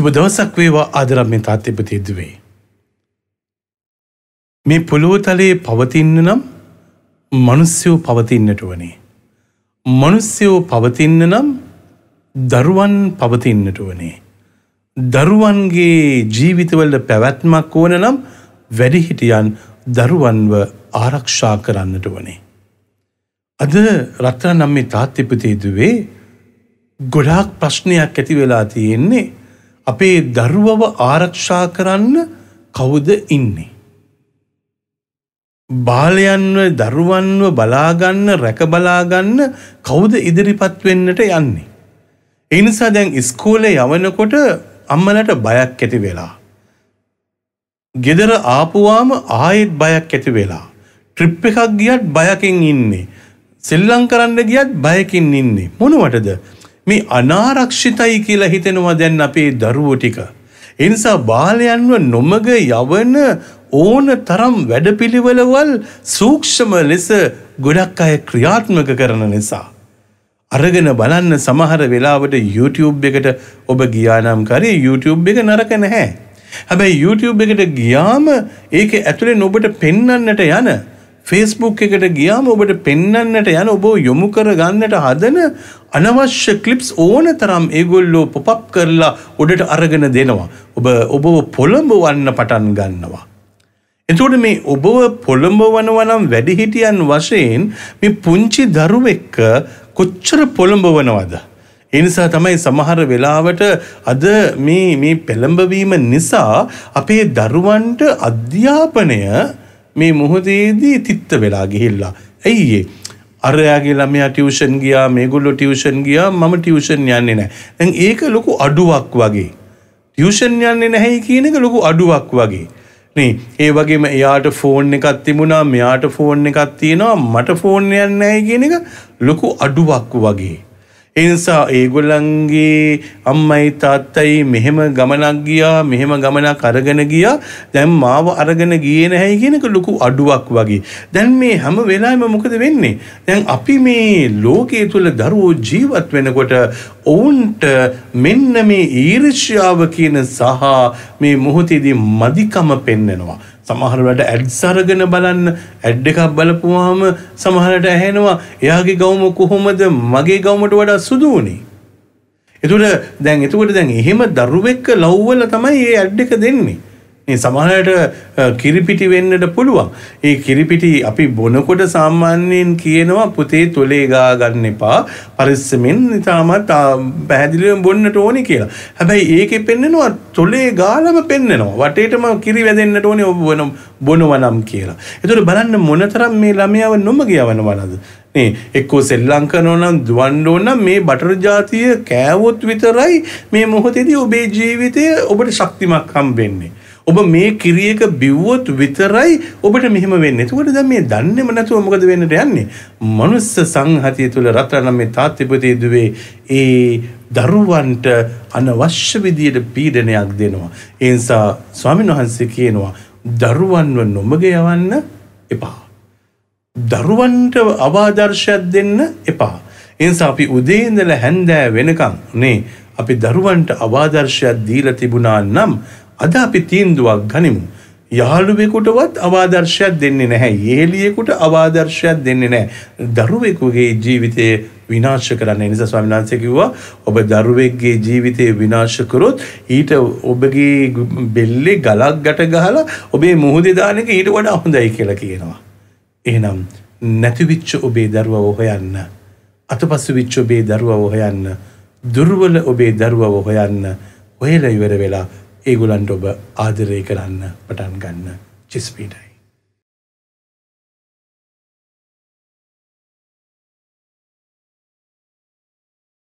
සුබ දවසක් වේවා ආදරම් මේ තාත්්‍යපතියදවේ. මේ පොළොවතලයේ පවතින්න නම් මනුස්්‍යයෝ පවතින්නට වනේ. මනුස්්‍යයෝ පවතින්න නම් දරුවන් පවතින්නට වනේ. දරුවන්ගේ ජීවිතවල පැවැත්මක් ඕන නම් වැඩිහිටියන් දරුවන්ව ආරක්ෂා කරන්නට වනේ. අද රත්තා නම් මේ තාත්්‍යපතියදුවේ ගොඩාක් ප්‍රශ්නයක් ඇති වෙලා තියෙන්නේ අපේ දරුවව ආරක්ෂා කරන්න කවුද ඉන්නේ. බාලයන්ව දරුවන්ව බලාගන්න රැකබලාගන්න කවුද ඉදිරිපත් වෙන්නට යන්නේ. එනිසා දැන් ඉස්කෝලේ යවනකොට අම්මලට බයක් ඇති වෙලා. ගෙදර ආපුවාම ආයෙත් බයක් ඇති වෙලා. ට්‍රිප් එකක් ගියත් බයකින් ඉන්නේ. සෙල්ලං කරන්න ගියත් බයකින් ඉන්නේ. මොනවටද මේ අනාරක්ෂිතයි කියලා හිතෙනවා දැන් අපේ දරුවෝ ටික. එනිසා බාලයන්ව නොමග යවන ඕන තරම් වැඩපිළිවෙලවල් සූක්ෂම ලෙස ගොඩක් අය ක්‍රියාත්මක කරන නිසා. අරගෙන බලන්න සමහර වෙලාවට YouTube එකට ඔබ ගියානම් කරේ YouTube එක නරක නැහැ. හැබැයි YouTube එකට ගියාම ඒක ඇතුලේ ඔබට පෙන්වන්නට යන ෆේස්බුක් එකට ගියාම ඔබට පෙන්නන්නට යන ඔබ යොමු කර ගන්නට හදන අනවශ්‍ය ක්ලිප්ස් ඕන තරම් ඒගොල්ලෝ පොපප් කරලා උඩට අරගෙන දෙනවා. ඔබ ඔබව පොළඹවන්න පටන් ගන්නවා. එතකොට මේ ඔබව පොළඹවනවා නම් වැඩිහිටියන් වශයෙන් මේ පුංචි දරුවෙක්ක කොච්චර පොළඹවනවද? එනිසා තමයි සමහර වෙලාවට අද මේ මේ පෙළඹවීම නිසා අපේ දරුවන්ට අධ්‍යාපනය මේ මුහොදේදී තිත්ත වෙලා ගිහිල්ලා. ඇයිඒ. අරයාගේ ළමයා ටියවෂන් ගියා මේගොල්ලො ටියවෂන් ගියා මම ටියවෂන් යන්නේ නෑ. ඇන් ඒක ලොකු අඩුවක් වගේ. ටියවෂන් යන්නේ නැහැයි කියන එක ලොකු අඩුවක් වගේ. නේ ඒ වගේම එයාට ෆෝන් එකත් තිබුණා මෙයාට ෆෝන් එකත් තියෙනවා මට ෆෝන් යන්නේ නැහැ කියන එක ලොකු අඩුවක් වගේ. එනිසා ඒගොල්ලන්ගේ අම්මයි තාත්තයි මෙහෙම ගමනක් ගියා මෙහෙම ගමනක් අරගෙන ගියා දැන් මාව අරගෙන ගියේ නැහැ කියන එක ලොකු අඩුවක් වගේ. දැන් මේ හැම වෙලාවෙම මොකද වෙන්නේ? දැන් අපි මේ ලෝකයේ තුල දරුවෝ ජීවත් වෙනකොට ඔවුන්ට මෙන්න මේ ඊර්ෂ්‍යාව කියන සහ මේ මොහොතේදී මදිකම පෙන්නනවා. සමහරවට ඇඩ්ස් අරගෙන බලන්න ඇඩ් එකක් බලපුවාම සමහරට ඇහෙනවා එයාගේ ගවුම කොහොමද මගේ ගවුමට වඩා සුදු වුනේ. එතකොට දැන් එතකොට දැන් එහෙම දරුවෙක්ක ලව් වල තමයි මේ ඇඩ් එක දෙන්නේ. සමහරට කිරිපිටි වෙන්නට පුළුවන්. ඒ කිරිපිටි අපි බොනකොට සාමාන්‍යයෙන් කියනවා පුතේ තොලේ ගා ගන්න එපා. පරිස්සමෙන් ඉතාමත් පැහැදිලිව බොන්නට ඕනේ කියලා. හැබැයි ඒකේ පෙන්නනවා තොලේ ගාලම පෙන්නනවා. වටේටම කිරි වැදෙන්නට ඕනේ ඔබ බොනවා නම් කියලා. ඒතකොට බලන්න මොනතරම් මේ ළමයාව නොමග යවනවද? නේ එක්කෝ සෙල්ලම් කරනවා නම් දුවන්න ඕන මේ බටර් ජාතිය කෑවොත් විතරයි මේ මොහොතේදී ඔබේ ජීවිතය ඔබට ශක්තිමත් හම්බෙන්නේ. ඔබ මේ කිරියක බිව්වොත් විතරයි ඔබට මෙහෙම වෙන්නේ. එතකොට දැන් මේ දන්නේම නැතුව මොකද වෙන්නට යන්නේ? මනුස්ස සංහතිය තුල රත්‍රාණන් මේ තාත්තිපතේ දුවේ ඒ දරුවන්ට අනවශ්‍ය විදියට පීඩනයක් දෙනවා. ඒ නිසා ස්වාමීන් වහන්සේ කියනවා දරුවන්ව නොමග යවන්න එපා. දරුවන්ට අවාදර්ශයක් දෙන්න එපා. එනිසා අපි උදේ ඉඳලා හැන්දෑ වෙනකම් නේ අපි දරුවන්ට අවාදර්ශයක් දීලා තිබුණා නම් අද අපි තීන්දුවක් ගනිමු. යාළුවෙකුටවත් අවාදර්ශයක් දෙන්නේ නැහැ. යෙහෙළියෙකුට අවාදර්ශයක් දෙන්නේ නැහැ. දරුවෙකුගේ ජීවිතය විනාශ කරන්න. ඒ නිසා ස්වාමීන් වහන්සේ කිව්වා ඔබ දරුවෙක්ගේ ජීවිතය විනාශ කරොත් ඊට ඔබගේ බෙල්ලේ ගලක් ගැට ගහලා ඔබේ මුහුදේ දාන එක ඊට වඩා හොඳයි කියලා කියනවා. එහෙනම් නැතිවිච්ච ඔබේ දරුවව හොයන්න. අතපසු විච්ච ඔබේ දරුවව හොයන්න. දුර්වල ඔබේ දරුවව හොයන්න. ඔයලා ඉවර වෙලා ඒගොලන්ට ඔබ ආදරය කරන්න පටන් ගන්න චිස්පීටයි.